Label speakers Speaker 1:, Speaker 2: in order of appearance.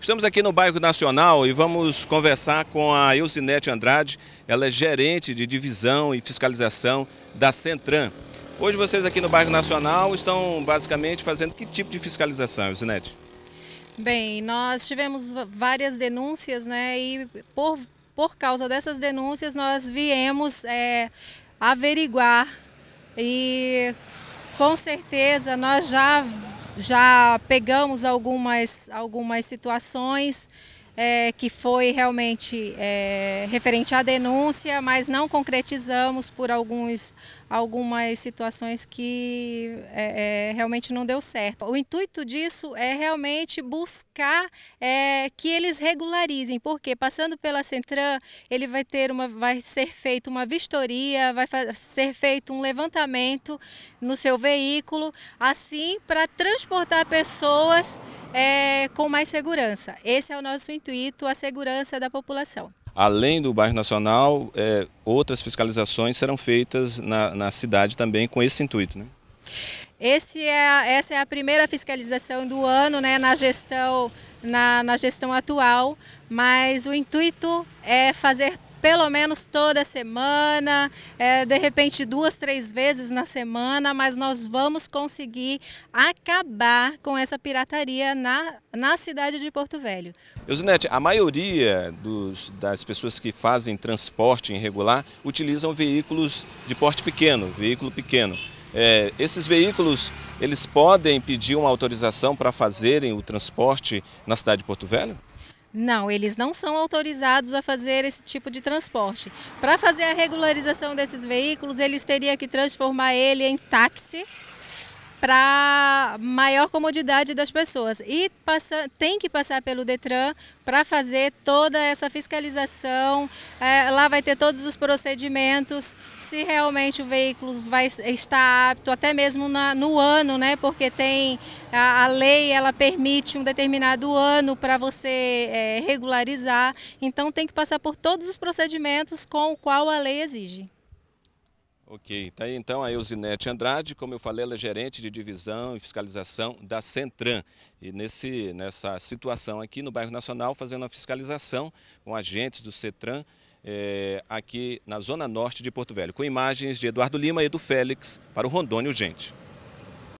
Speaker 1: Estamos aqui no bairro Nacional e vamos conversar com a Eusinete Andrade, ela é gerente de divisão e fiscalização da Centran. Hoje vocês aqui no bairro Nacional estão basicamente fazendo que tipo de fiscalização, Eusinete?
Speaker 2: Bem, nós tivemos várias denúncias, né, e por, por causa dessas denúncias nós viemos é, averiguar e com certeza nós já já pegamos algumas, algumas situações é, que foi realmente é, referente à denúncia, mas não concretizamos por alguns, algumas situações que é, é, realmente não deu certo. O intuito disso é realmente buscar é, que eles regularizem, porque passando pela Centran, ele vai ter uma, vai ser feita uma vistoria, vai ser feito um levantamento no seu veículo, assim para transportar pessoas é, com mais segurança. Esse é o nosso intuito, a segurança da população.
Speaker 1: Além do bairro Nacional, é, outras fiscalizações serão feitas na, na cidade também com esse intuito. Né?
Speaker 2: Esse é, essa é a primeira fiscalização do ano né, na, gestão, na, na gestão atual, mas o intuito é fazer pelo menos toda semana, é, de repente duas, três vezes na semana, mas nós vamos conseguir acabar com essa pirataria na, na cidade de Porto Velho.
Speaker 1: Eusinete, a maioria dos, das pessoas que fazem transporte irregular utilizam veículos de porte pequeno, veículo pequeno. É, esses veículos, eles podem pedir uma autorização para fazerem o transporte na cidade de Porto Velho?
Speaker 2: Não, eles não são autorizados a fazer esse tipo de transporte. Para fazer a regularização desses veículos, eles teriam que transformar ele em táxi para maior comodidade das pessoas. E passa, tem que passar pelo Detran para fazer toda essa fiscalização. É, lá vai ter todos os procedimentos, se realmente o veículo vai estar apto, até mesmo na, no ano, né? Porque tem a, a, lei, ela permite um determinado ano para você é, regularizar. Então tem que passar por todos os procedimentos com o qual a lei exige.
Speaker 1: Ok, tá aí então a Eusinete Andrade, como eu falei, ela é gerente de divisão e fiscalização da Centran. E nesse, nessa situação aqui no bairro Nacional, fazendo a fiscalização com agentes do CETRAN é, eh, aqui na zona norte de Porto Velho. Com imagens de Eduardo Lima e do Félix para o Rondônia Gente.